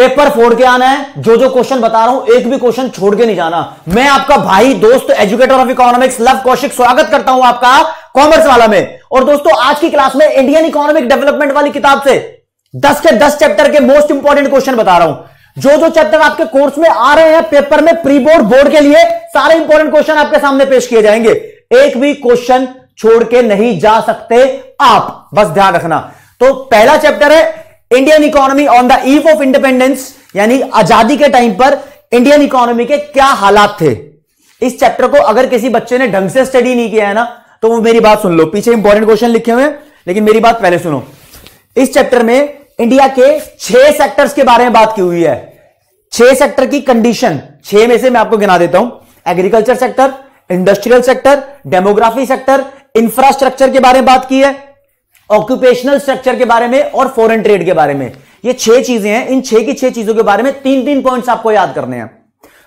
paper फोड़ के आना है जो जो क्वेश्चन बता रहा हूं एक भी क्वेश्चन छोड़ के नहीं जाना मैं आपका भाई दोस्त educator of economics Luv Kaushik स्वागत करता हूं आपका कॉमर्स वाला में और दोस्तों आज की क्लास में इंडियन इकोनॉमिक डेवलपमेंट वाली किताब से दस के दस चैप्टर के मोस्ट इंपॉर्टेंट क्वेश्चन बता रहा हूं जो जो चैप्टर आपके कोर्स में आ रहे हैं पेपर में प्री बोर्ड बोर्ड के लिए सारे इंपॉर्टेंट क्वेश्चन आपके सामने पेश किए जाएंगे एक भी क्वेश्चन छोड़ के नहीं जा सकते आप बस ध्यान रखना तो पहला चैप्टर है Indian economy on the eve of independence यानी आजादी के टाइम पर इंडियन इकोनॉमी के क्या हालात थे इस चैप्टर को अगर किसी बच्चे ने ढंग से स्टडी नहीं किया है ना तो वो मेरी बात सुन लो पीछे इंपॉर्टेंट क्वेश्चन लिखे हुए हैं लेकिन मेरी बात पहले सुनो इस चैप्टर में इंडिया के छह सेक्टर्स के बारे में बात की हुई है छह सेक्टर की कंडीशन छह में से मैं आपको गिना देता हूं agriculture sector industrial sector demography sector infrastructure के बारे में बात की है ऑक्यूपेशनल स्ट्रक्चर के बारे में और फॉरेन ट्रेड के बारे में ये छह चीजें हैं इन छह की छह चीजों के बारे में तीन तीन पॉइंट्स आपको याद करने हैं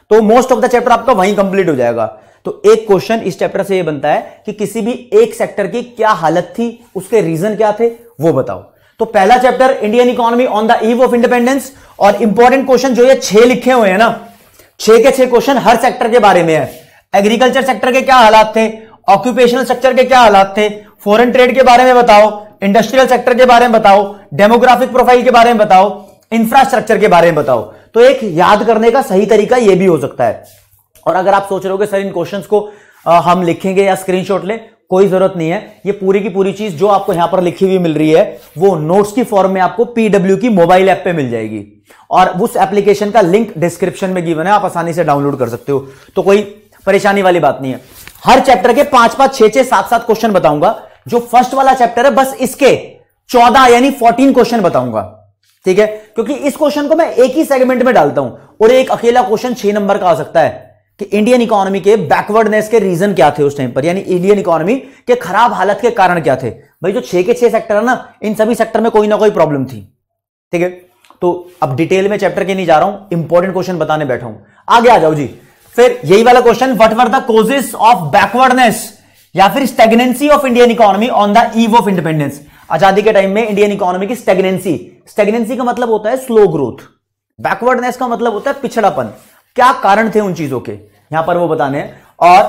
तो मोस्ट ऑफ द चैप्टर आपका वहीं कंप्लीट हो जाएगा तो एक क्वेश्चन इस चैप्टर से ये बनता है कि किसी भी एक सेक्टर की क्या हालत थी उसके रीजन क्या थे वो बताओ तो पहला chapter Indian economy on the eve of independence और इंपॉर्टेंट क्वेश्चन जो ये छह लिखे हुए हैं ना छह के छह क्वेश्चन हर सेक्टर के बारे में है एग्रीकल्चर सेक्टर के क्या हालात थे ऑक्यूपेशनल सेक्टर के क्या हालात थे फॉरेन ट्रेड के बारे में बताओ इंडस्ट्रियल सेक्टर के बारे में बताओ डेमोग्राफिक प्रोफाइल के बारे में बताओ इंफ्रास्ट्रक्चर के बारे में बताओ तो एक याद करने का सही तरीका यह भी हो सकता है और अगर आप सोच रहे हो सर इन क्वेश्चन को आ, हम लिखेंगे या स्क्रीनशॉट ले कोई जरूरत नहीं है ये पूरी की पूरी चीज जो आपको यहां पर लिखी हुई मिल रही है वो नोट्स की फॉर्म में आपको पीडब्ल्यू की मोबाइल ऐप पे मिल जाएगी और उस एप्लीकेशन का लिंक डिस्क्रिप्शन में गिवन है आप आसानी से डाउनलोड कर सकते हो तो कोई परेशानी वाली बात नहीं है हर चैप्टर के पांच पांच छह छह सात सात क्वेश्चन बताऊंगा जो फर्स्ट वाला चैप्टर है बस इसके चौदह यानी फोर्टीन क्वेश्चन बताऊंगा ठीक है क्योंकि इस क्वेश्चन को मैं एक ही सेगमेंट में डालता हूं और एक अकेला क्वेश्चन छह नंबर का आ सकता है कि इंडियन इकोनॉमी के बैकवर्डनेस के रीजन क्या थे उस टाइम पर यानी इंडियन इकोनॉमी के खराब हालत के कारण क्या थे भाई जो छह के छह सेक्टर है ना इन सभी सेक्टर में कोई ना कोई प्रॉब्लम थी ठीक है तो अब डिटेल में चैप्टर के नहीं जा रहा हूं इंपॉर्टेंट क्वेश्चन बताने बैठा हूं आगे आ जाओ जी फिर यही वाला question what were the causes of backwardness या फिर stagnancy of Indian economy on the eve of independence आजादी के टाइम में इंडियन इकोनॉमी की स्टेगनेंसी स्टेगनेंसी का मतलब होता है स्लो ग्रोथ बैकवर्डनेस का मतलब होता है पिछड़ापन क्या कारण थे उन चीजों के यहां पर वो बताने और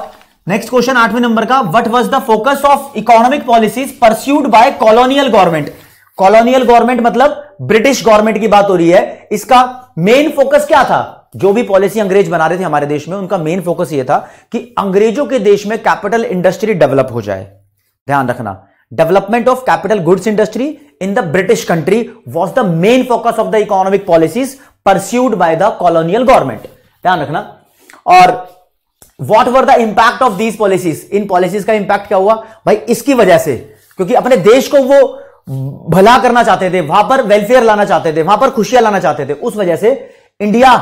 नेक्स्ट क्वेश्चन आठवें नंबर का what was the focus of economic policies pursued by colonial government colonial government मतलब ब्रिटिश गवर्नमेंट की बात हो रही है इसका मेन फोकस क्या था जो भी पॉलिसी अंग्रेज बना रहे थे हमारे देश में उनका मेन फोकस यह था कि अंग्रेजों के देश में कैपिटल इंडस्ट्री डेवलप हो जाए ध्यान रखना development of capital goods industry in the British country was the main focus of the economic policies pursued by the colonial government ध्यान रखना और what were the impact of these policies इन policies का impact क्या हुआ भाई इसकी वजह से क्योंकि अपने देश को वो भला करना चाहते थे वहां पर वेलफेयर लाना चाहते थे वहां पर खुशियां लाना चाहते थे उस वजह से इंडिया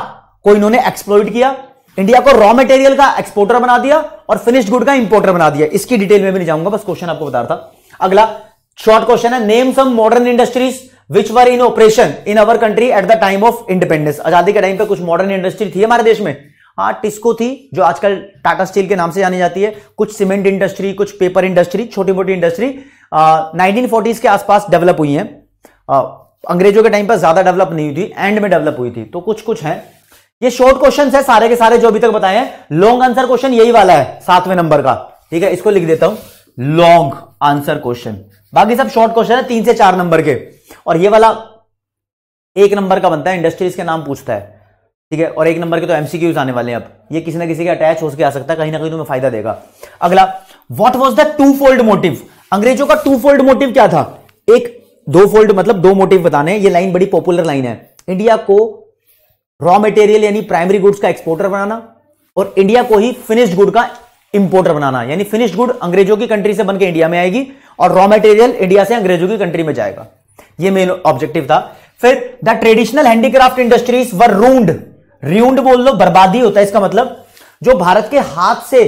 को इन्होंने एक्सप्लोइट किया इंडिया को रॉ मटेरियल का एक्सपोर्टर बना दिया और फिनिश्ड गुड का इंपोर्टर बना दिया इसकी डिटेल में भी नहीं जाऊंगा बस क्वेश्चन आपको बता रहा था अगला शॉर्ट क्वेश्चन है name some modern industries which were in operation in our country at the time of independence आजादी के टाइम पर कुछ मॉडर्न इंडस्ट्री थी हमारे देश में हाँ टिस्को थी जो आजकल टाटा स्टील के नाम से जानी जाती है कुछ सीमेंट इंडस्ट्री कुछ पेपर इंडस्ट्री छोटी मोटी इंडस्ट्री नाइनटीन फोर्टीज के आसपास डेवलप हुई हैं अंग्रेजों के टाइम पर ज्यादा डेवलप नहीं हुई थी एंड में डेवलप हुई थी तो कुछ कुछ है ये शॉर्ट क्वेश्चन है सारे के सारे जो अभी तक बताए हैं लॉन्ग आंसर क्वेश्चन यही वाला है सातवें नंबर का ठीक है इसको लिख देता हूं लॉन्ग आंसर क्वेश्चन बाकी सब शॉर्ट क्वेश्चन है तीन से चार नंबर के और ये वाला एक नंबर का बनता है इंडस्ट्रीज के नाम पूछता है ठीक है और एक नंबर के तो एमसीक्यूज आने वाले हैं अब ये किसी ना किसी के अटैच हो सके आ सकता है कहीं ना कहीं तुम्हें फायदा देगा अगला what was the two fold motive अंग्रेजों का टू फोल्ड मोटिव क्या था एक दो फोल्ड मतलब दो मोटिव बताने ये लाइन बड़ी पॉपुलर लाइन है इंडिया को रॉ मटेरियल यानी प्राइमरी गुड्स का एक्सपोर्टर बनाना और इंडिया को ही फिनिश्ड गुड का इंपोर्टर बनाना यानी फिनिश्ड गुड अंग्रेजों की कंट्री से बनकर इंडिया में आएगी और रॉ मटेरियल इंडिया से अंग्रेजों की कंट्री में जाएगा ये मेन ऑब्जेक्टिव था फिर the traditional handicraft industries were ruined ruined बोल लो बर्बादी होता है इसका मतलब जो भारत के हाथ से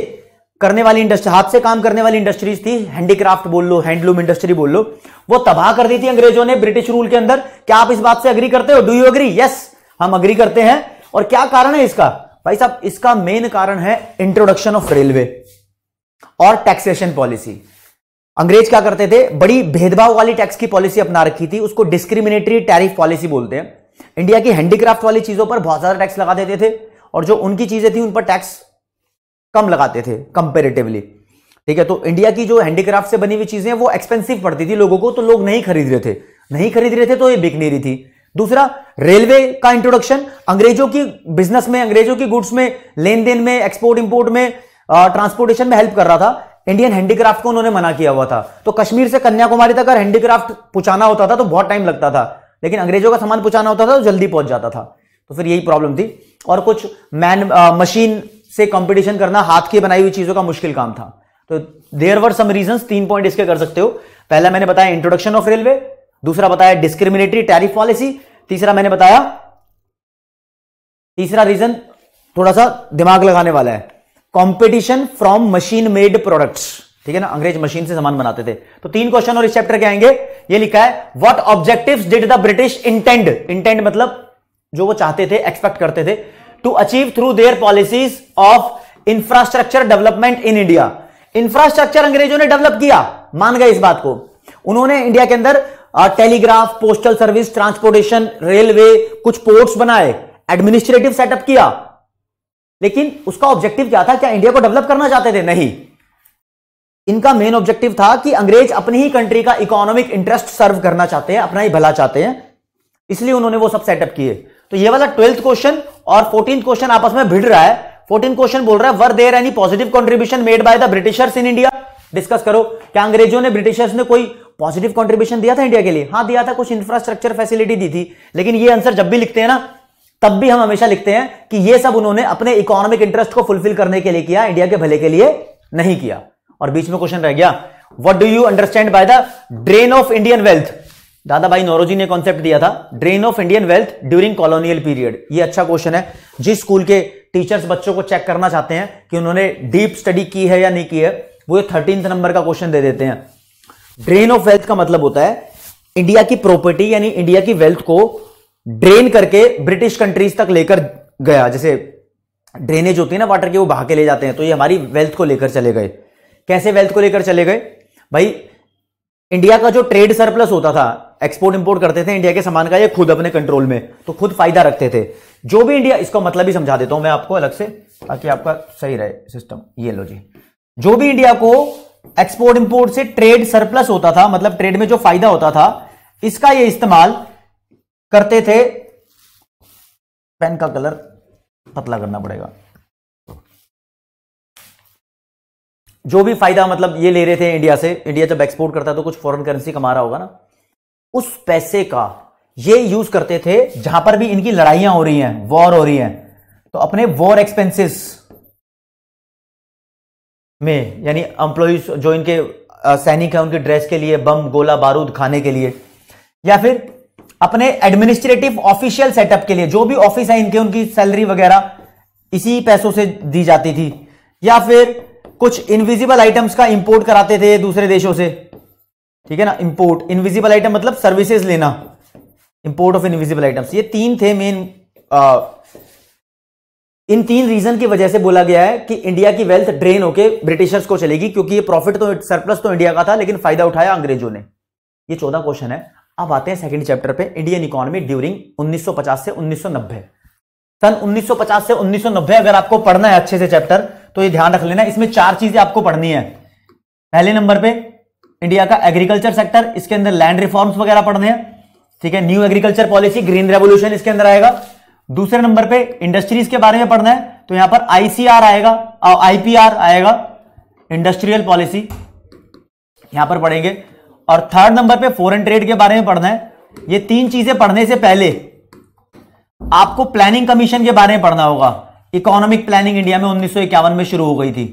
करने वाली इंडस्ट्री हाथ से काम करने वाली इंडस्ट्रीज थी हैंडीक्राफ्ट बोल लो हैंडलूम इंडस्ट्री बोल लो वो तबाह कर दी थी अंग्रेजों ने ब्रिटिश रूल के अंदर क्या आप इस बात से अग्री करते हो डू यू अग्री यस हम अग्री करते हैं और क्या कारण है इसका भाई साहब इसका मेन कारण है इंट्रोडक्शन ऑफ रेलवे और टैक्सेशन पॉलिसी अंग्रेज क्या करते थे बड़ी भेदभाव वाली टैक्स की पॉलिसी अपना रखी थी उसको डिस्क्रिमिनेटरी टैरिफ पॉलिसी बोलते हैं इंडिया की हैंडीक्राफ्ट वाली चीजों पर बहुत ज्यादा टैक्स लगा देते थे और जो उनकी चीजें थी उन पर टैक्स कम लगाते थे कंपेरेटिवली ठीक है तो इंडिया की जो हैंडीक्राफ्ट से बनी हुई चीजें वो एक्सपेंसिव पड़ती थी लोगों को तो लोग नहीं खरीद रहे थे नहीं खरीद रहे थे तो ये बिक नहीं रही थी दूसरा रेलवे का इंट्रोडक्शन अंग्रेजों की बिजनेस में अंग्रेजों की गुड्स में लेन देन में एक्सपोर्ट इंपोर्ट में ट्रांसपोर्टेशन में हेल्प कर रहा था इंडियन हैंडीक्राफ्ट को उन्होंने मना किया हुआ था तो कश्मीर से कन्याकुमारी तक अगर हैंडीक्राफ्ट पहुंचाना होता था तो बहुत टाइम लगता था लेकिन अंग्रेजों का सामान पहुंचाना होता था तो जल्दी पहुंच जाता था तो फिर यही प्रॉब्लम थी और कुछ मैन मशीन से कंपटीशन करना हाथ की बनाई हुई चीजों का मुश्किल काम था तो देयर वर सम रीजन तीन पॉइंट इसके कर सकते हो पहला मैंने बताया इंट्रोडक्शन ऑफ रेलवे दूसरा बताया डिस्क्रिमिनेटरी टैरिफ पॉलिसी तीसरा मैंने बताया तीसरा रीजन थोड़ा सा दिमाग लगाने वाला है competition from machine made products ठीक है ना अंग्रेज मशीन से सामान बनाते थे तो तीन क्वेश्चन और इस चैप्टर के आएंगे ये लिखा है what objectives did the British intend intend मतलब जो वो चाहते थे एक्सपेक्ट करते थे to achieve through their policies of infrastructure development in India infrastructure अंग्रेजों ने डेवलप किया मान गए इस बात को उन्होंने इंडिया के अंदर telegraph postal service transportation railway कुछ पोर्ट्स बनाए एडमिनिस्ट्रेटिव सेटअप किया लेकिन उसका ऑब्जेक्टिव क्या था क्या इंडिया को डेवलप करना चाहते थे नहीं इनका मेन ऑब्जेक्टिव था कि अंग्रेज अपनी ही कंट्री का इकोनॉमिक इंटरेस्ट सर्व करना चाहते हैं अपना ही भला चाहते हैं इसलिए उन्होंने वो सब सेटअप किए तो ये वाला ट्वेल्थ क्वेश्चन और फोर्टीन क्वेश्चन आपस में भिड़ रहा है फोर्टीन क्वेश्चन बोल रहा है were there any positive contribution made by the Britishers in India discuss करो क्या अंग्रेजों ने ब्रिटिशर्स ने कोई पॉजिटिव कॉन्ट्रीब्यूशन दिया था इंडिया के लिए हाँ दिया था कुछ इंफ्रास्ट्रक्चर फैसिलिटी दी थी लेकिन ये आंसर जब भी लिखते हैं ना तब भी हम हमेशा लिखते हैं कि ये सब उन्होंने अपने इकोनॉमिक इंटरेस्ट को फुलफिल करने के लिए किया इंडिया के भले के लिए नहीं किया और बीच में क्वेश्चन रह गया what do you understand by the drain of Indian wealth Dadabhai Naoroji ने कॉन्सेप्ट दिया था drain of Indian wealth during colonial period ये अच्छा क्वेश्चन है जिस स्कूल के टीचर्स बच्चों को चेक करना चाहते हैं कि उन्होंने डीप स्टडी की है या नहीं की है वो थर्टींथ नंबर का क्वेश्चन दे देते हैं ड्रेन ऑफ वेल्थ का मतलब होता है इंडिया की प्रॉपर्टी यानी इंडिया की वेल्थ को ड्रेन करके ब्रिटिश कंट्रीज तक लेकर गया जैसे ड्रेनेज होती है ना वाटर की वो बहा के ले जाते हैं तो ये हमारी वेल्थ को लेकर चले गए कैसे वेल्थ को लेकर चले गए भाई इंडिया का जो ट्रेड सरप्लस होता था एक्सपोर्ट इंपोर्ट करते थे इंडिया के सामान का ये खुद अपने कंट्रोल में तो खुद फायदा रखते थे जो भी इंडिया इसका मतलब ही समझा देता हूं मैं आपको अलग से ताकि आपका सही रहे सिस्टम ये लो जी जो भी इंडिया को एक्सपोर्ट इंपोर्ट से ट्रेड सरप्लस होता था मतलब ट्रेड में जो फायदा होता था इसका ये इस्तेमाल करते थे पेन का कलर पतला करना पड़ेगा जो भी फायदा मतलब ये ले रहे थे इंडिया से इंडिया जब एक्सपोर्ट करता है तो कुछ फॉरेन करेंसी कमा रहा होगा ना उस पैसे का ये यूज करते थे जहां पर भी इनकी लड़ाइयां हो रही हैं वॉर हो रही हैं तो अपने वॉर एक्सपेंसेस में यानी एम्प्लॉज जो इनके सैनिक हैं उनके ड्रेस के लिए बम गोला बारूद खाने के लिए या फिर अपने एडमिनिस्ट्रेटिव ऑफिशियल सेटअप के लिए जो भी ऑफिस है इनके उनकी सैलरी वगैरह इसी पैसों से दी जाती थी या फिर कुछ इनविजिबल आइटम्स का इंपोर्ट कराते थे दूसरे देशों से ठीक है ना इंपोर्ट इनविजिबल आइटम मतलब सर्विसेज लेना इंपोर्ट ऑफ इनविजिबल आइटम्स ये तीन थे मेन इन तीन रीजन की वजह से बोला गया है कि इंडिया की वेल्थ ड्रेन होके ब्रिटिशर्स को चलेगी क्योंकि ये प्रॉफिट तो सरप्लस तो इंडिया का था लेकिन फायदा उठाया अंग्रेजों ने ये चौदह क्वेश्चन है अब आते हैं सेकंड चैप्टर पे इंडियन इकोनॉमी ड्यूरिंग 1950 से 1990 सन 1950 से 1990 अगर आपको पढ़ना है अच्छे से चैप्टर तो ये ध्यान रख लेना इसमें चार चीजें आपको पढ़नी है पहले नंबर पर इंडिया का एग्रीकल्चर सेक्टर इसके अंदर लैंड रिफॉर्म्स वगैरह पढ़ने हैं ठीक है new agriculture policy green revolution इसके अंदर आएगा दूसरे नंबर पे इंडस्ट्रीज के बारे में पढ़ना है तो यहां पर आईसीआर आएगा और आईपीआर आएगा इंडस्ट्रियल पॉलिसी यहां पर पढ़ेंगे और थर्ड नंबर पे फॉरेन ट्रेड के बारे में पढ़ना है ये तीन चीजें पढ़ने से पहले आपको प्लानिंग कमीशन के बारे में पढ़ना होगा इकोनॉमिक प्लानिंग इंडिया में उन्नीस में शुरू हो गई थी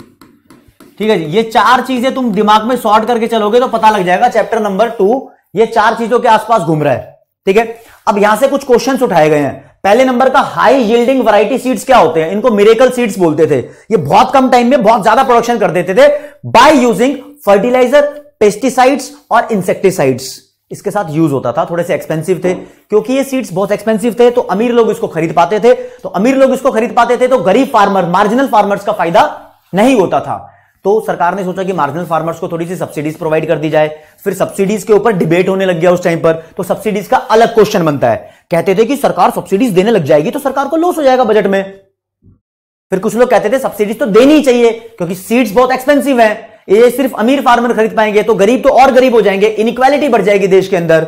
ठीक है जी ये चार चीजें तुम दिमाग में शॉर्ट करके चलोगे तो पता लग जाएगा चैप्टर नंबर टू ये चार चीजों के आसपास घूम रहा है ठीक है अब यहां से कुछ क्वेश्चन उठाए गए हैं पहले नंबर का हाई यील्डिंग वैरायटी सीड्स क्या होते हैं इनको मिरेकल सीड्स बोलते थे ये बहुत कम टाइम में बहुत ज्यादा प्रोडक्शन कर देते थे बाय यूजिंग फर्टिलाइजर पेस्टिसाइड्स और इंसेक्टिसाइड्स इसके साथ यूज होता था थोड़े से एक्सपेंसिव थे क्योंकि ये सीड्स बहुत एक्सपेंसिव थे तो अमीर लोग इसको खरीद पाते थे तो अमीर लोग इसको खरीद पाते थे तो गरीब फार्मर मार्जिनल फार्मर्स का फायदा नहीं होता था तो सरकार ने सोचा कि मार्जिनल फार्मर्स को थोड़ी सी सब्सिडीज प्रोवाइड कर दी जाए फिर सब्सिडीज के ऊपर डिबेट होने लग गया उस टाइम पर तो सब्सिडीज का अलग क्वेश्चन बनता है कहते थे कि सरकार सब्सिडीज देने लग जाएगी तो सरकार को लॉस हो जाएगा बजट में फिर कुछ लोग कहते थे सब्सिडीज तो देनी ही चाहिए क्योंकि सीड्स बहुत एक्सपेंसिव है ये सिर्फ अमीर फार्मर खरीद पाएंगे तो गरीब तो और गरीब हो जाएंगे इनक्वालिटी बढ़ जाएगी देश के अंदर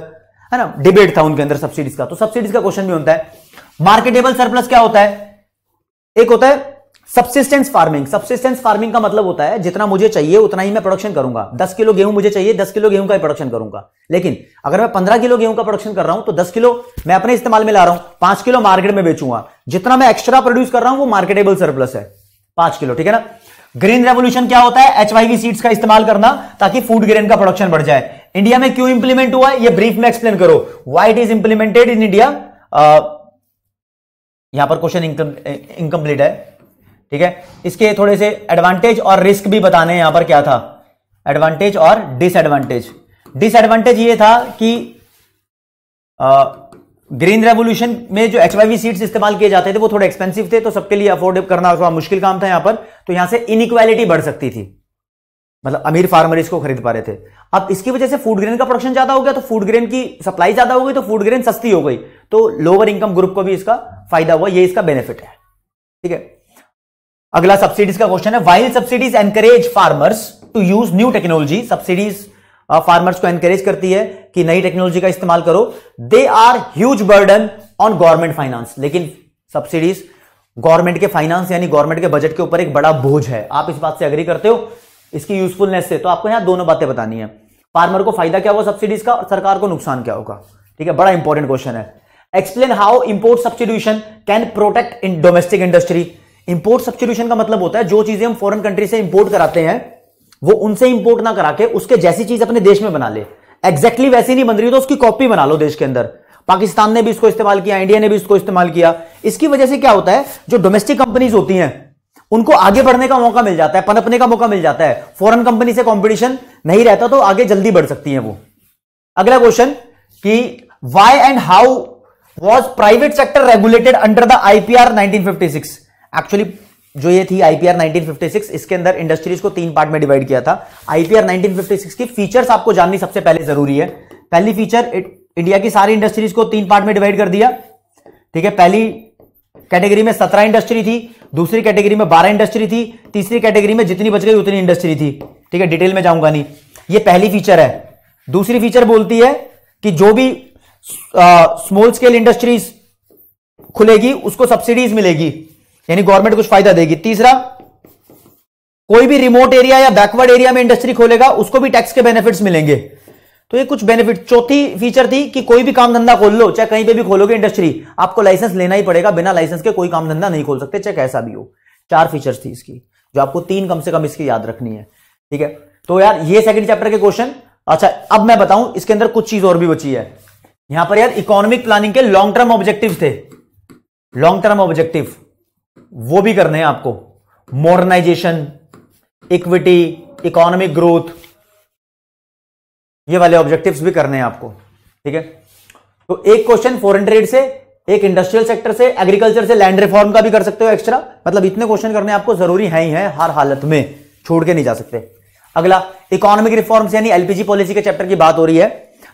है ना डिबेट था उनके अंदर सब्सिडीज का तो सब्सिडीज का क्वेश्चन भी होता है मार्केटेबल सरप्लस क्या होता है एक होता है सब्सिस्टेंस फार्मिंग सब्सिस्टेंस फार्मिंग का मतलब होता है जितना मुझे चाहिए उतना ही मैं प्रोडक्शन करूंगा दस किलो गेहूं मुझे चाहिए दस किलो गेहूं का ही प्रोडक्शन करूंगा लेकिन अगर मैं पंद्रह किलो गेहूं का प्रोडक्शन कर रहा हूं तो दस किलो मैं अपने इस्तेमाल में ला रहा हूं पांच किलो मार्केट में बेचूंगा जितना मैं एक्स्ट्रा प्रोड्यूस कर रहा हूं वो मार्केटेबल सरप्लस है पांच किलो ठीक है ना ग्रीन रेवोल्यूशन क्या होता है एचवाईवी सीड्स का इस्तेमाल करना ताकि फूड ग्रेन का प्रोडक्शन बढ़ जाए इंडिया में क्यों इंप्लीमेंट हुआ है ये ब्रीफ में एक्सप्लेन करो white is implemented in India यहां पर क्वेश्चन इनकम्प्लीट है ठीक है इसके थोड़े से एडवांटेज और रिस्क भी बताने हैं यहां पर क्या था एडवांटेज और डिसएडवांटेज डिसएडवांटेज ये था कि आ, ग्रीन रेवोल्यूशन में जो एच वाई सीड्स इस्तेमाल किए जाते थे वो थोड़े एक्सपेंसिव थे तो सबके लिए अफोर्ड करना थोड़ा मुश्किल काम था यहां पर तो यहां से इनइक्वालिटी बढ़ सकती थी मतलब अमीर फार्मर इसको खरीद पा रहे थे अब इसकी वजह से फूड ग्रेन का प्रोडक्शन ज्यादा हो गया तो फूड ग्रेन की सप्लाई ज्यादा हो गई तो फूड ग्रेन सस्ती हो गई तो लोअर इनकम ग्रुप को भी इसका फायदा हुआ ये इसका बेनिफिट है ठीक है अगला सब्सिडीज का क्वेश्चन है while subsidies encourage farmers to use new technology subsidies farmers को एनकरेज करती है कि नई टेक्नोलॉजी का इस्तेमाल करो they are huge burden on government finance लेकिन सब्सिडीज गवर्नमेंट के फाइनेंस यानी गवर्नमेंट के बजट के ऊपर एक बड़ा बोझ है आप इस बात से अग्री करते हो इसकी यूजफुलनेस से तो आपको यहां दोनों बातें बतानी है फार्मर को फायदा क्या होगा सब्सिडीज का और सरकार को नुकसान क्या होगा ठीक है बड़ा इंपॉर्टेंट क्वेश्चन है explain how import substitution can protect in domestic industry import substitution का मतलब होता है जो चीजें हम फॉरेन कंट्री से इंपोर्ट कराते हैं वो उनसे इंपोर्ट ना करा के उसके जैसी चीज अपने देश में बना ले एग्जैक्टली वैसी नहीं बन रही तो उसकी कॉपी बना लो देश के अंदर पाकिस्तान ने भी इसको इस्तेमाल किया इंडिया ने भी इसको इस्तेमाल किया इसकी वजह से क्या होता है जो डोमेस्टिक कंपनीज होती हैं उनको आगे बढ़ने का मौका मिल जाता है पनपने का मौका मिल जाता है फॉरेन कंपनी से कंपटीशन नहीं रहता तो आगे जल्दी बढ़ सकती है वो अगला क्वेश्चन कि why and how was private sector regulated under the IPR 1956 actually जो ये थी आईपीआर 1956 इसके अंदर इंडस्ट्रीज को तीन पार्ट में डिवाइड किया था आईपीआर 1956 की फीचर्स आपको जाननी सबसे पहले जरूरी है पहली फीचर इंडिया की सारी इंडस्ट्रीज को तीन पार्ट में डिवाइड कर दिया ठीक है पहली कैटेगरी में सत्रह इंडस्ट्री थी दूसरी कैटेगरी में बारह इंडस्ट्री थी तीसरी कैटेगरी में जितनी बच गई उतनी इंडस्ट्री थी ठीक है डिटेल में जाऊंगा नहीं ये पहली फीचर है दूसरी फीचर बोलती है कि जो भी स्मॉल स्केल इंडस्ट्रीज खुलेगी उसको सब्सिडीज मिलेगी यानी गवर्नमेंट कुछ फायदा देगी तीसरा कोई भी रिमोट एरिया या बैकवर्ड एरिया में इंडस्ट्री खोलेगा उसको भी टैक्स के बेनिफिट्स मिलेंगे तो ये कुछ बेनिफिट चौथी फीचर थी कि कोई भी काम धंधा खोल लो चाहे कहीं पे भी खोलोगे इंडस्ट्री आपको लाइसेंस लेना ही पड़ेगा बिना लाइसेंस के कोई काम धंधा नहीं खोल सकते चाहे कैसा भी हो चार फीचर्स थी इसकी जो आपको तीन कम से कम इसकी याद रखनी है ठीक है तो यार ये सेकंड चैप्टर के क्वेश्चन अच्छा अब मैं बताऊं इसके अंदर कुछ चीज और भी बची है यहां पर यार इकोनॉमिक प्लानिंग के लॉन्ग टर्म ऑब्जेक्टिव थे लॉन्ग टर्म ऑब्जेक्टिव वो भी करने हैं आपको मॉडर्नाइजेशन इक्विटी इकोनॉमिक ग्रोथ ये वाले ऑब्जेक्टिव्स भी करने हैं आपको ठीक है तो एक क्वेश्चन फॉरेन ट्रेड से एक इंडस्ट्रियल सेक्टर से एग्रीकल्चर से लैंड रिफॉर्म का भी कर सकते हो एक्स्ट्रा मतलब इतने क्वेश्चन करने आपको जरूरी है ही है हर हालत में छोड़ के नहीं जा सकते अगला इकोनॉमिक रिफॉर्म्स यानी एलपीजी पॉलिसी के चैप्टर की बात हो रही है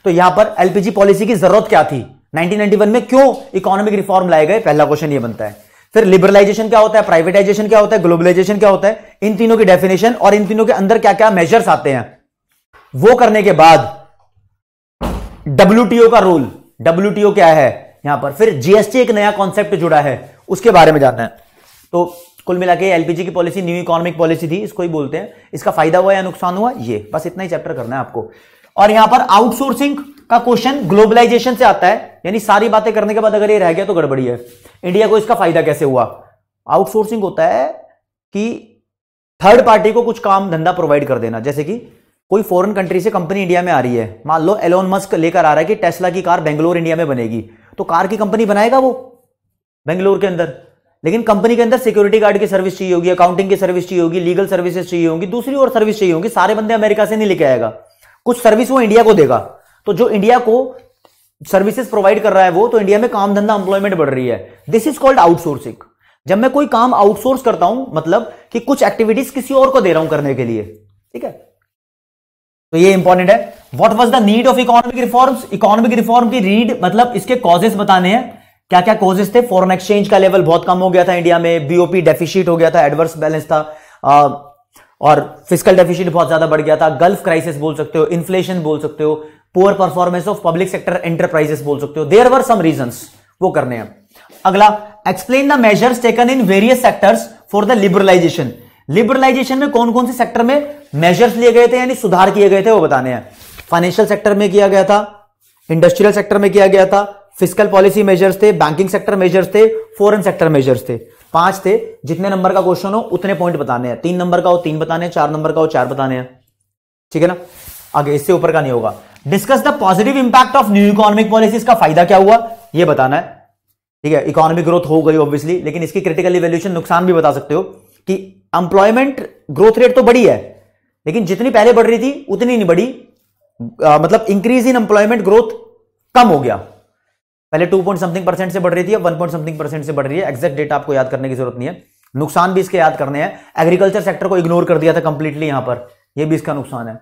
तो यहां पर एलपीजी पॉलिसी की जरूरत क्या थी 1991 में क्यों इकोनॉमिक रिफॉर्म लाए गए पहला क्वेश्चन ये बनता है फिर लिबरलाइजेशन क्या होता है प्राइवेटाइजेशन क्या होता है ग्लोबलाइजेशन क्या होता है इन तीनों की डेफिनेशन और इन तीनों के अंदर क्या क्या मेजर्स आते हैं वो करने के बाद डब्ल्यूटीओ का रोल डब्ल्यूटीओ क्या है यहां पर फिर जीएसटी एक नया कॉन्सेप्ट जुड़ा है उसके बारे में जानना है तो कुल मिला के एलपीजी की पॉलिसी न्यू इकोनॉमिक पॉलिसी थी इसको ही बोलते हैं इसका फायदा हुआ या नुकसान हुआ ये बस इतना ही चैप्टर करना है आपको और यहां पर आउटसोर्सिंग का क्वेश्चन ग्लोबलाइजेशन से आता है यानी सारी बातें करने के बाद अगर ये रह गया तो गड़बड़ी है इंडिया को इसका फायदा कैसे हुआ आउटसोर्सिंग होता है कि थर्ड पार्टी को कुछ काम धंधा प्रोवाइड कर देना जैसे कि कोई फॉरेन कंट्री से कंपनी इंडिया में आ रही है मान लो एलोन मस्क लेकर आ रहा है कि टेस्ला की कार बेंगलोर इंडिया में बनेगी तो कार की कंपनी बनाएगा वो बेंगलोर के अंदर लेकिन कंपनी के अंदर सिक्योरिटी गार्ड की सर्विस चाहिए होगी अकाउंटिंग की सर्विस चाहिए होगी लीगल सर्विसेज चाहिए होंगी दूसरी और सर्विस चाहिए होगी सारे बंदे अमेरिका से नहीं लेके आएगा कुछ सर्विस वो इंडिया को देगा तो जो इंडिया को सर्विसेज प्रोवाइड कर रहा है वो तो इंडिया में काम धंधा एम्प्लॉयमेंट बढ़ रही है दिस इज कॉल्ड आउटसोर्सिंग जब मैं कोई काम आउटसोर्स करता हूं मतलब कि कुछ एक्टिविटीज किसी और को दे रहा हूं करने के लिए ठीक है तो ये इंपॉर्टेंट है what was the need of economic reforms economic reform की रीड मतलब इसके कॉजेस बताने हैं क्या क्या कॉजेस थे फॉरेन एक्सचेंज का लेवल बहुत कम हो गया था इंडिया में बीओपी डेफिशिट हो गया था एडवर्स बैलेंस था आ, और फिजिकल डेफिशिट बहुत ज्यादा बढ़ गया था गल्फ क्राइसिस बोल सकते हो इन्फ्लेशन बोल सकते हो poor performance of public sector enterprises बोल सकते हो देर वर सम रीजन वो करने हैं अगला explain the measures taken in various sectors for the liberalisation liberalisation में कौन कौन से सेक्टर में मेजर्स लिए गए थे यानी सुधार किए गए थे वो बताने हैं फाइनेंशियल सेक्टर में किया गया था इंडस्ट्रियल सेक्टर में किया गया था फिजिकल पॉलिसी मेजर्स थे बैंकिंग सेक्टर मेजर्स थे फॉरेन सेक्टर मेजर्स थे पांच थे जितने नंबर का क्वेश्चन हो उतने पॉइंट बताने हैं तीन नंबर का हो तीन बताने हैं चार नंबर का हो चार बताने हैं ठीक है ना आगे इससे ऊपर का नहीं होगा discuss the positive impact of new economic policies का फायदा क्या हुआ यह बताना है ठीक है इकोनॉमिक ग्रोथ हो गई ऑब्वियसली लेकिन इसकी क्रिटिकल इवेल्यूशन नुकसान भी बता सकते हो कि एम्प्लॉयमेंट ग्रोथ रेट तो बढ़ी है लेकिन जितनी पहले बढ़ रही थी उतनी नहीं बढ़ी आ, मतलब इंक्रीज इन एम्प्लॉयमेंट ग्रोथ कम हो गया पहले टू पॉइंट समथिंग परसेंट से बढ़ रही थी अब वन पॉइंट समथिंग परसेंट से बढ़ रही है एग्जैक्ट डेटा आपको याद करने की जरूरत नहीं है नुकसान भी इसके याद करने हैं एग्रीकल्चर सेक्टर को इग्नोर कर दिया था कंप्लीटली यहां पर यह भी इसका नुकसान है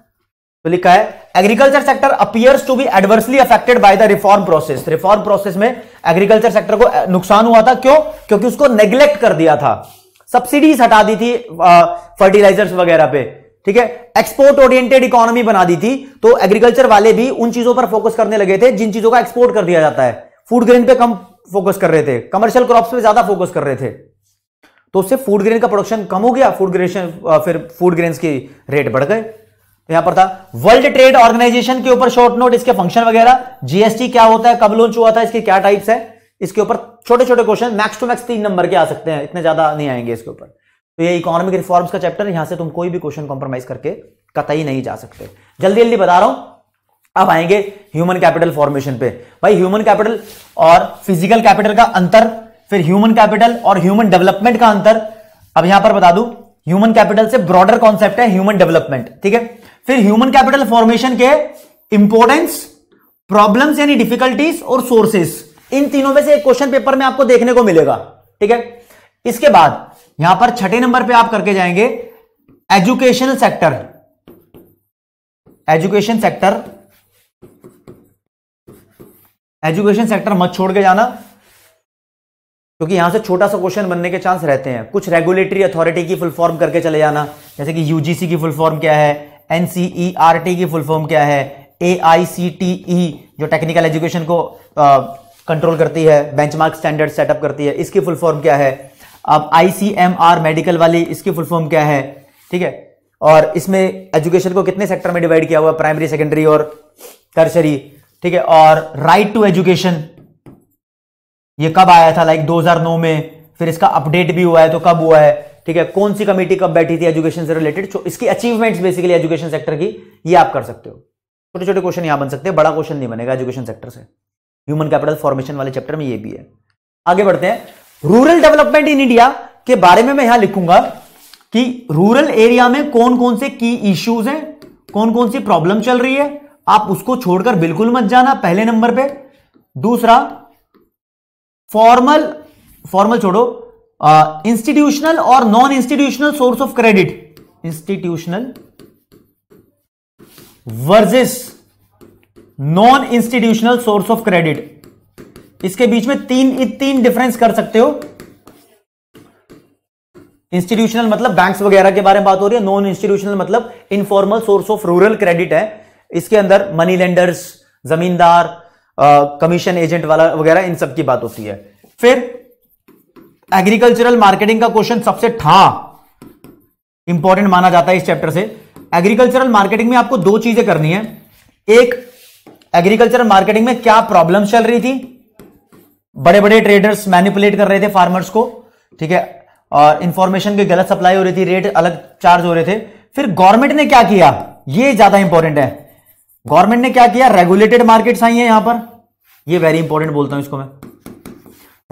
तो लिखा है agriculture sector appears to be adversely affected by the reform process reform process में एग्रीकल्चर सेक्टर को नुकसान हुआ था क्यों क्योंकि उसको नेग्लेक्ट कर दिया था सब्सिडीज हटा दी थी फर्टिलाइजर्स वगैरह पे ठीक है एक्सपोर्ट ओरिएंटेड इकोनॉमी बना दी थी तो एग्रीकल्चर वाले भी उन चीजों पर फोकस करने लगे थे जिन चीजों का एक्सपोर्ट कर दिया जाता है फूड ग्रेन पे कम फोकस कर रहे थे कमर्शियल क्रॉप्स पे ज्यादा फोकस कर रहे थे तो उससे फूड ग्रेन का प्रोडक्शन कम हो गया फूड ग्रेन फिर फूड ग्रेन की रेट बढ़ गए तो यहां पर था वर्ल्ड ट्रेड ऑर्गेनाइजेशन के ऊपर शॉर्ट नोट इसके फंक्शन वगैरह जीएसटी क्या होता है कब लॉन्च हुआ था इसके क्या टाइप्स है इसके ऊपर छोटे छोटे क्वेश्चन मैक्स टू मैक्स तीन नंबर के आ सकते हैं इतने ज्यादा नहीं आएंगे इसके ऊपर तो ये इकोनॉमिक रिफॉर्म्स का चैप्टर यहां से तुम कोई भी क्वेश्चन कॉम्प्रोमाइज करके कतई नहीं जा सकते जल्दी जल्दी बता रहा हूं अब आएंगे ह्यूमन कैपिटल फॉर्मेशन पे भाई ह्यूमन कैपिटल और फिजिकल कैपिटल का अंतर फिर ह्यूमन कैपिटल और ह्यूमन डेवलपमेंट का अंतर अब यहां पर बता दू ह्यूमन कैपिटल से ब्रॉडर कॉन्सेप्ट है ह्यूमन डेवलपमेंट ठीक है फिर ह्यूमन कैपिटल फॉर्मेशन के इंपोर्टेंस प्रॉब्लम्स यानी डिफिकल्टीज और सोर्सेस इन तीनों में से एक क्वेश्चन पेपर में आपको देखने को मिलेगा ठीक है इसके बाद यहां पर छठे नंबर पे आप करके जाएंगे educational sector education sector education sector मत छोड़ के जाना क्योंकि यहां से छोटा सा क्वेश्चन बनने के चांस रहते हैं कुछ रेगुलेटरी अथॉरिटी की फुल फॉर्म करके चले जाना जैसे कि यूजीसी की फुल फॉर्म क्या है एन की फुल फॉर्म क्या है ए e, जो टेक्निकल एजुकेशन को कंट्रोल करती है बेंचमार्क स्टैंडर्ड सेटअप करती है इसकी फुल फॉर्म क्या है अब आईसीएमआर मेडिकल वाली इसकी फुल फॉर्म क्या है ठीक है और इसमें एजुकेशन को कितने सेक्टर में डिवाइड किया हुआ प्राइमरी सेकेंडरी और टर्शरी ठीक है और राइट टू एजुकेशन ये कब आया था लाइक like 2009 में फिर इसका अपडेट भी हुआ है तो कब हुआ है ठीक है कौन सी कमेटी कब बैठी थी एजुकेशन से रिलेटेड इसकी अचीवमेंट्स बेसिकली एजुकेशन सेक्टर की ये आप कर सकते हो छोटे छोटे क्वेश्चन यहां बन सकते हैं बड़ा क्वेश्चन नहीं बनेगा एजुकेशन सेक्टर से ह्यूमन कैपिटल फॉर्मेशन वाले चैप्टर में ये भी है आगे बढ़ते हैं रूरल डेवलपमेंट इन इंडिया के बारे में मैं यहां लिखूंगा कि रूरल एरिया में कौन कौन से की इश्यूज हैं कौन कौन सी प्रॉब्लम चल रही है आप उसको छोड़कर बिल्कुल मत जाना पहले नंबर पे दूसरा फॉर्मल फॉर्मल छोड़ो इंस्टीट्यूशनल और non institutional source of credit institutional versus non institutional source of credit इसके बीच में तीन तीन डिफरेंस कर सकते हो इंस्टीट्यूशनल मतलब बैंक्स वगैरह के बारे में बात हो रही है नॉन इंस्टीट्यूशनल मतलब informal source of rural credit है इसके अंदर मनी लेंडर्स जमींदार कमीशन uh, एजेंट वाला वगैरह इन सब की बात होती है फिर एग्रीकल्चरल मार्केटिंग का क्वेश्चन सबसे ठा इंपॉर्टेंट माना जाता है इस चैप्टर से एग्रीकल्चरल मार्केटिंग में आपको दो चीजें करनी है एक एग्रीकल्चरल मार्केटिंग में क्या प्रॉब्लम चल रही थी बड़े बड़े ट्रेडर्स मैनिपुलेट कर रहे थे फार्मर्स को ठीक है और इंफॉर्मेशन की गलत सप्लाई हो रही थी रेट अलग चार्ज हो रहे थे फिर गवर्नमेंट ने क्या किया ये ज्यादा इंपॉर्टेंट है गवर्नमेंट ने क्या किया रेगुलेटेड मार्केट्स आई है यहां पर ये वेरी इंपॉर्टेंट बोलता हूं इसको मैं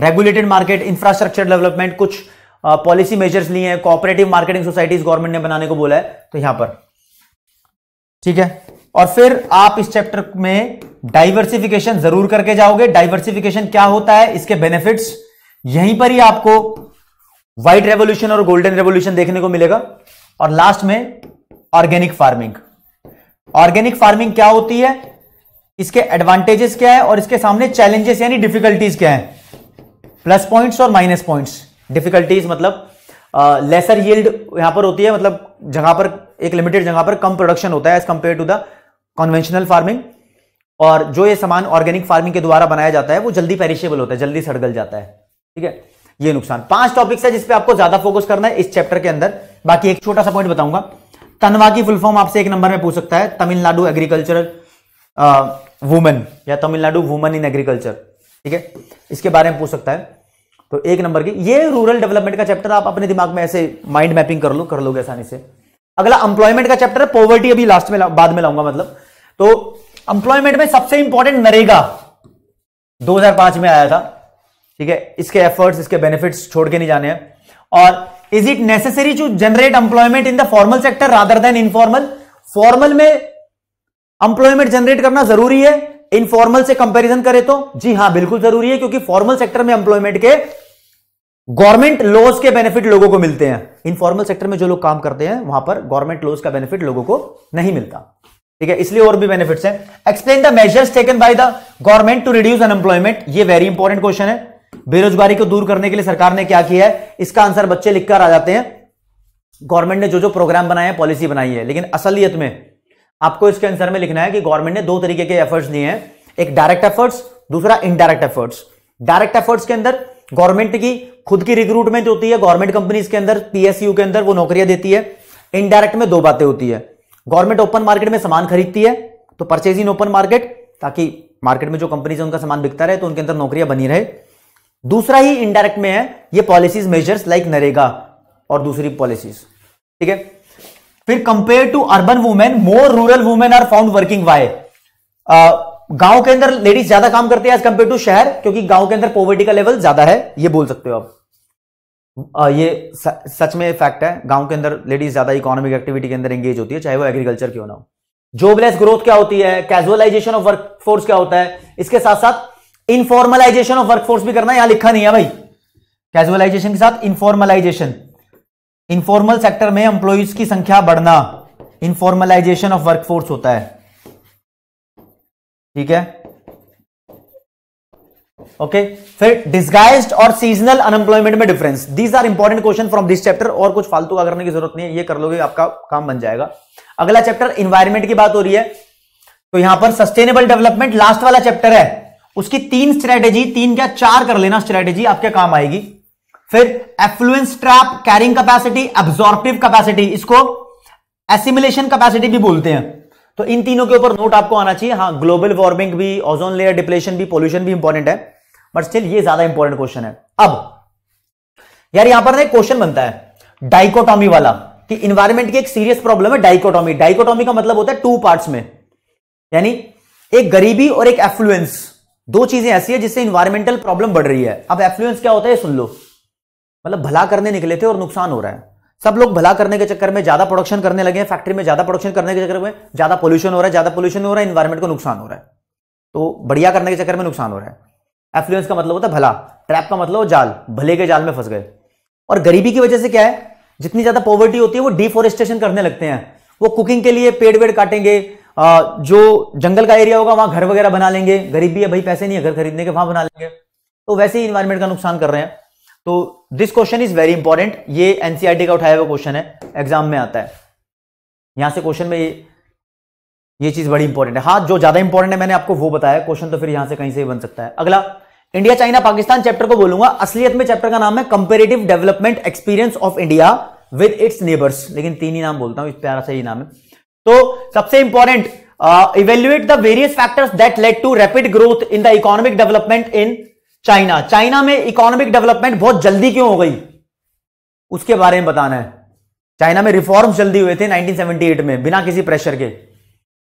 रेगुलेटेड मार्केट इंफ्रास्ट्रक्चर डेवलपमेंट कुछ पॉलिसी मेजर्स लिए हैं कोऑपरेटिव मार्केटिंग सोसाइटीज गवर्नमेंट ने बनाने को बोला है तो यहां पर ठीक है और फिर आप इस चैप्टर में डाइवर्सिफिकेशन जरूर करके जाओगे डाइवर्सिफिकेशन क्या होता है इसके बेनिफिट्स यहीं पर ही आपको व्हाइट रेवोल्यूशन और गोल्डन रेवोल्यूशन देखने को मिलेगा और लास्ट में ऑर्गेनिक फार्मिंग ऑर्गेनिक फार्मिंग क्या होती है इसके एडवांटेजेस क्या है और इसके सामने चैलेंजेस यानी डिफिकल्टीज क्या है प्लस पॉइंट्स और माइनस पॉइंट्स डिफिकल्टीज मतलब लेसर यील्ड यहां पर होती है मतलब जगह पर एक लिमिटेड जगह पर कम प्रोडक्शन होता है as compared to the conventional farming और जो ये सामान ऑर्गेनिक फार्मिंग के द्वारा बनाया जाता है वो जल्दी पेरिशेबल होता है जल्दी सड़गल जाता है ठीक है ये नुकसान पांच टॉपिक्स है जिसपे आपको ज्यादा फोकस करना है इस चैप्टर के अंदर बाकी एक छोटा सा पॉइंट बताऊंगा तनवा की फुल फॉर्म आपसे एक नंबर में पूछ सकता है तमिलनाडु एग्रीकल्चर वुमेन या तमिलनाडु वुमेन इन एग्रीकल्चर ठीक है इसके बारे में पूछ सकता है तो एक नंबर की ये रूरल डेवलपमेंट का चैप्टर आप अपने दिमाग में ऐसे माइंड मैपिंग कर लो कर लोगे आसानी से अगला एम्प्लॉयमेंट का चैप्टर है पॉवर्टी अभी लास्ट में बाद में लाऊंगा मतलब तो एम्प्लॉयमेंट में सबसे इंपॉर्टेंट नरेगा 2005 में आया था ठीक है इसके एफर्ट्स इसके बेनिफिट्स छोड़ के नहीं जाने हैं और is it necessary to generate employment in the formal sector rather than informal formal में एम्प्लॉयमेंट जनरेट करना जरूरी है इनफॉर्मल से कंपैरिजन करें तो जी हां बिल्कुल जरूरी है क्योंकि फॉर्मल सेक्टर में एम्प्लॉयमेंट के गवर्नमेंट लॉज के बेनिफिट लोगों को मिलते हैं इनफॉर्मल सेक्टर में जो लोग काम करते हैं वहां पर गवर्नमेंट लॉज का बेनिफिट लोगों को नहीं मिलता ठीक है इसलिए और भी बेनिफिट है explain the measures taken by the government to reduce unemployment ये वेरी इंपॉर्टेंट क्वेश्चन है बेरोजगारी को दूर करने के लिए सरकार ने क्या किया है इसका आंसर बच्चे लिखकर आ जाते हैं गवर्नमेंट ने जो जो प्रोग्राम बनाए हैं पॉलिसी बनाई है लेकिन असलियत में आपको इसके आंसर में लिखना है कि गवर्नमेंट ने दो तरीके के एफर्ट्स दिए हैं एक डायरेक्ट एफर्ट्स दूसरा इनडायरेक्ट एफर्ट्स डायरेक्ट एफर्ट्स के अंदर गवर्नमेंट की खुद की रिक्रूटमेंट होती है गवर्नमेंट कंपनीज के अंदर पीएसयू के अंदर वो नौकरियां देती है इनडायरेक्ट में दो बातें होती है गवर्नमेंट ओपन मार्केट में सामान खरीदती है तो परचेज इन ओपन मार्केट ताकि मार्केट में जो कंपनीज है उनका सामान बिकता रहे तो उनके अंदर नौकरियां बनी रहे दूसरा ही इनडायरेक्ट में है ये पॉलिसीज मेजर्स लाइक नरेगा और दूसरी पॉलिसीज ठीक है फिर compare to urban women more rural women are found working why गांव के अंदर लेडीज ज्यादा काम करती है एज कंपेयर टू शहर क्योंकि गांव के अंदर पॉवर्टी का लेवल ज्यादा है ये बोल सकते हो आप uh, ये सच में फैक्ट है गांव के अंदर लेडीज ज्यादा इकोनॉमिक एक्टिविटी के अंदर एंगेज होती है चाहे वो एग्रीकल्चर क्यों ना हो जॉबलेस ग्रोथ क्या होती है कैजुअलाइजेशन ऑफ वर्कफोर्स क्या होता है इसके साथ साथ इनफॉर्मलाइजेशन ऑफ वर्कफोर्स भी करना यहां लिखा नहीं है भाई कैजुअलाइजेशन के साथ इनफॉर्मलाइजेशन इनफॉर्मल सेक्टर में एम्प्लॉयज की संख्या बढ़ना इनफॉर्मलाइजेशन ऑफ वर्कफोर्स होता है ठीक है ओके फिर डिस्गाइज और सीजनल अनएम्प्लॉयमेंट में difference these are important question from this chapter और कुछ फालतू का करने की जरूरत नहीं है ये कर लोगे आपका काम बन जाएगा अगला चैप्टर इन्वायरमेंट की बात हो रही है तो यहां पर सस्टेनेबल डेवलपमेंट लास्ट वाला चैप्टर है उसकी तीन स्ट्रेटेजी तीन क्या चार कर लेना स्ट्रेटेजी आपके काम आएगी फिर affluence trap carrying capacity absorptive capacity इसको एसिमुलेशन कैपेसिटी भी बोलते हैं तो इन तीनों के ऊपर नोट आपको आना चाहिए हाँ ग्लोबल वार्मिंग भी ओजोन लेयर डिप्लेशन भी पोल्यूशन भी इंपॉर्टेंट है बट स्टिल ये ज्यादा इंपॉर्टेंट क्वेश्चन है अब यार यहां पर ना क्वेश्चन बनता है डाइकोटॉमी वाला कि इन्वायरमेंट की एक सीरियस प्रॉब्लम है डाइकोटॉमी डाइकोटॉमी का मतलब होता है टू पार्ट्स में यानी एक गरीबी और एक एफ्लुएंस दो चीजें ऐसी है जिससे इन्वायरमेंटल प्रॉब्लम बढ़ रही है अब एफ्लुएंस क्या होता है सुन लो मतलब भला करने निकले थे और नुकसान हो रहा है सब लोग भला करने के चक्कर में ज्यादा प्रोडक्शन करने लगे हैं फैक्ट्री में ज्यादा प्रोडक्शन करने के चक्कर में ज्यादा पोल्यूशन हो रहा है ज्यादा पोल्यूशन हो रहा है इन्वायरमेंट को नुकसान हो रहा है तो बढ़िया करने के चक्कर में नुकसान हो रहा है एफ्लुएंस का मतलब होता है भला ट्रैप का मतलब जाल भले के जाल में फंस गए और गरीबी की वजह से क्या है जितनी ज्यादा पॉवर्टी होती है वो डिफोरेस्टेशन करने लगते हैं वो कुकिंग के लिए पेड़ वेड़ काटेंगे जो जंगल का एरिया होगा वहां घर वगैरह बना लेंगे गरीबी है भाई पैसे नहीं है घर खरीदने के वहां बना लेंगे तो वैसे ही इन्वायरमेंट का नुकसान कर रहे हैं तो this question is very important ये एनसीआरटी e का उठाया हुआ क्वेश्चन है एग्जाम में आता है यहां से क्वेश्चन में ये ये चीज बड़ी इंपॉर्टेंट है हाँ जो ज्यादा इंपॉर्टेंट है मैंने आपको वो बताया क्वेश्चन तो फिर यहां से कहीं से ही बन सकता है अगला इंडिया चाइना पाकिस्तान चैप्टर को बोलूंगा असलियत में चैप्टर का नाम है comparative development experience of India with its neighbours लेकिन तीन ही नाम बोलता हूं प्यारा सा ही नाम है तो सबसे important evaluate the various factors that led to rapid growth in the economic development in China China में इकोनॉमिक डेवलपमेंट बहुत जल्दी क्यों हो गई उसके बारे में बताना है चाइना में रिफॉर्म जल्दी हुए थे 1978 में बिना किसी प्रेशर के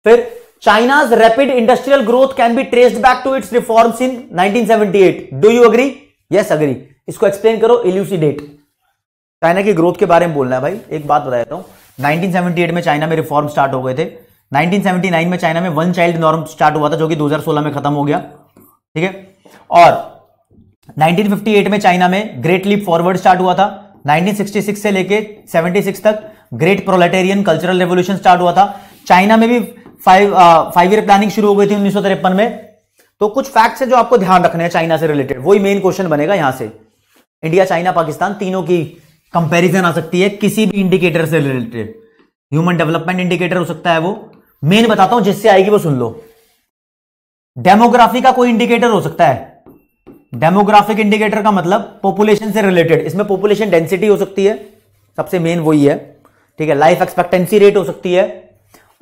फिर China's rapid industrial growth can be traced back to its reform in nineteen do you agree yes agree इसको एक्सप्लेन करो इल्यूसीडेट चाइना की ग्रोथ के बारे में बोलना है भाई एक बात बता देता हूं 1978 में चाइना में रिफॉर्म स्टार्ट हो गए थे 1979 में चाइना में वन चाइल्ड नॉर्म स्टार्ट हुआ था जो कि 2016 में खत्म हो गया ठीक है और 1958 में चाइना में ग्रेट लीप फॉरवर्ड स्टार्ट हुआ था 1966 से लेके 76 तक great proletarian cultural revolution start हुआ था चाइना में भी फाइव फाइव ईयर प्लानिंग शुरू हो गई थी उन्नीस में तो कुछ फैक्ट्स है जो आपको ध्यान रखने हैं चाइना से रिलेटेड वही मेन क्वेश्चन बनेगा यहां से इंडिया चाइना पाकिस्तान तीनों की कंपैरिजन आ सकती है किसी भी इंडिकेटर से रिलेटेड ह्यूमन डेवलपमेंट इंडिकेटर हो सकता है वो मेन बताता हूं जिससे आएगी वो सुन लो डेमोग्राफी का कोई इंडिकेटर हो सकता है डेमोग्राफिक इंडिकेटर का मतलब पॉपुलेशन से रिलेटेड इसमें पॉपुलेशन डेंसिटी हो सकती है सबसे मेन वही है ठीक है लाइफ एक्सपेक्टेंसी रेट हो सकती है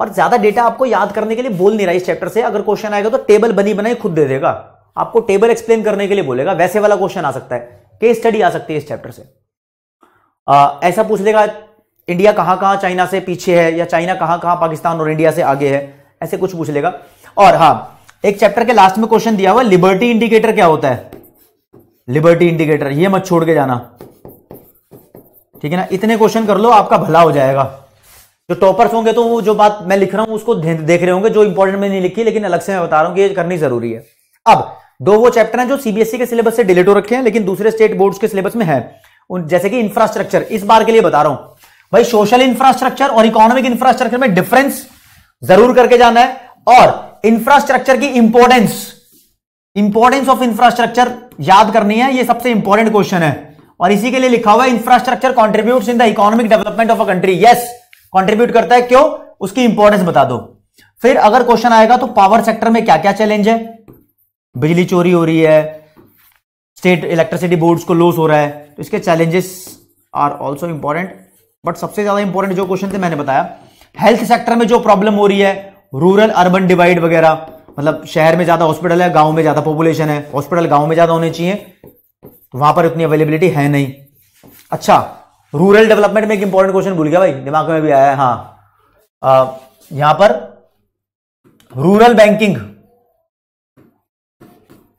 और ज्यादा डेटा आपको याद करने के लिए बोल नहीं रहा इस चैप्टर से अगर क्वेश्चन आएगा तो टेबल बनी बनाई खुद दे देगा आपको टेबल एक्सप्लेन करने के लिए बोलेगा वैसे वाला क्वेश्चन आ सकता है केस स्टडी आ सकती है इस चैप्टर से आ, ऐसा पूछ लेगा इंडिया कहां कहां चाइना से पीछे है या चाइना कहां कहां पाकिस्तान और इंडिया से आगे है ऐसे कुछ पूछ लेगा और हाँ एक चैप्टर के लास्ट में क्वेश्चन दिया हुआ लिबर्टी इंडिकेटर क्या होता है लिबर्टी इंडिकेटर ये मत छोड़ के जाना ठीक है ना इतने क्वेश्चन कर लो आपका भला हो जाएगा जो टॉपर्स होंगे तो वो जो बात मैं लिख रहा हूं उसको देख रहे होंगे जो इंपॉर्टेंट मैंने लिखी लेकिन अलग से मैं बता रहा हूं कि ये करनी जरूरी है अब दो वो चैप्टर हैं जो सीबीएसई e के सिलेबस से डिलीट हो रखे हैं लेकिन दूसरे स्टेट बोर्ड्स के सिलेबस में है उन जैसे कि इंफ्रास्ट्रक्चर इस बार के लिए बता रहा हूं भाई सोशल इंफ्रास्ट्रक्चर और इकोनॉमिक इंफ्रास्ट्रक्चर में डिफरेंस जरूर करके जाना है और इंफ्रास्ट्रक्चर की इंपॉर्टेंस इंपॉर्टेंस ऑफ इंफ्रास्ट्रक्चर याद करनी है ये सबसे इंपॉर्टेंट क्वेश्चन है और इसी के लिए लिखा हुआ है infrastructure contribute in the economic development of a country yes contribute करता है क्यों उसकी इंपॉर्टेंस बता दो फिर अगर क्वेश्चन आएगा तो पावर सेक्टर में क्या क्या चैलेंज है बिजली चोरी हो रही है स्टेट इलेक्ट्रिसिटी बोर्ड्स को लॉस हो रहा है तो इसके challenges are also important but सबसे ज्यादा इंपॉर्टेंट जो क्वेश्चन थे मैंने बताया हेल्थ सेक्टर में जो प्रॉब्लम हो रही है रूरल अर्बन डिवाइड वगैरह मतलब शहर में ज्यादा हॉस्पिटल है गांव में ज्यादा पॉपुलेशन है हॉस्पिटल गांव में ज्यादा होने चाहिए तो वहां पर उतनी अवेलेबिलिटी है नहीं अच्छा रूरल डेवलपमेंट में एक इंपॉर्टेंट क्वेश्चन भूल गया भाई दिमाग में भी आया है हाँ यहां पर रूरल बैंकिंग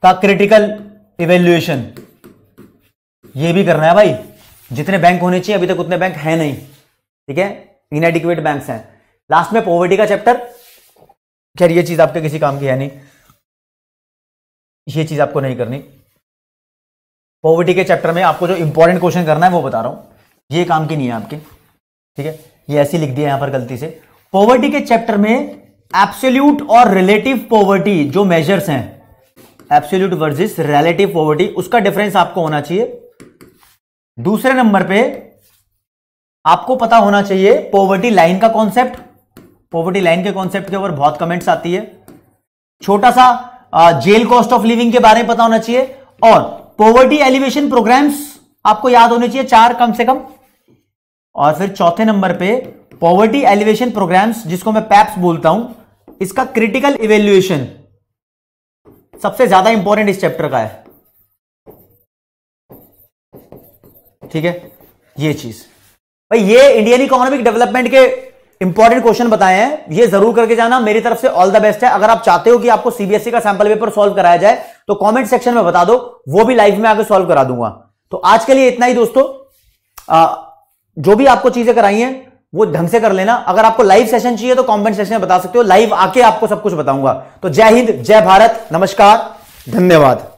का क्रिटिकल इवेल्युएशन ये भी करना है भाई जितने बैंक होने चाहिए अभी तक उतने बैंक है नहीं ठीक है इनएडिक्वेट बैंक हैं लास्ट में पॉवर्टी का चैप्टर खैर ये चीज आपके किसी काम की है नहीं ये चीज आपको नहीं करनी पॉवर्टी के चैप्टर में आपको जो इंपॉर्टेंट क्वेश्चन करना है वो बता रहा हूं ये काम की नहीं है आपके ठीक है ये ऐसी लिख दिया यहां पर गलती से पॉवर्टी के चैप्टर में एप्सोल्यूट और रिलेटिव पॉवर्टी जो मेजर्स हैं एप्सोल्यूट वर्जिस रिलेटिव पॉवर्टी उसका डिफरेंस आपको होना चाहिए दूसरे नंबर पे आपको पता होना चाहिए पॉवर्टी लाइन का कॉन्सेप्ट पॉवर्टी लाइन के कॉन्सेप्ट के ऊपर बहुत कमेंट्स आती है छोटा सा जेल कॉस्ट ऑफ लिविंग के बारे में पता होना चाहिए और पॉवर्टी एलिवेशन प्रोग्राम्स आपको याद होने चाहिए चार कम से कम और फिर चौथे नंबर पे पॉवर्टी एलिवेशन प्रोग्राम्स जिसको मैं पैप्स बोलता हूं इसका क्रिटिकल इवेल्युएशन सबसे ज्यादा इंपॉर्टेंट इस चैप्टर का है ठीक है ये चीज भाई ये इंडियन इकोनॉमिक डेवलपमेंट के इंपॉर्टेंट क्वेश्चन बताए हैं ये जरूर करके जाना मेरी तरफ से ऑल द बेस्ट है अगर आप चाहते हो कि आपको सीबीएसई e का सैंपल पेपर सॉल्व कराया जाए तो कमेंट सेक्शन में बता दो वो भी लाइव में आकर सॉल्व करा दूंगा तो आज के लिए इतना ही दोस्तों आ, जो भी आपको चीजें कराई हैं वो ढंग से कर लेना अगर आपको लाइव सेशन चाहिए तो कॉमेंट सेक्शन में बता सकते हो लाइव आके आपको सब कुछ बताऊंगा तो जय हिंद जय भारत नमस्कार धन्यवाद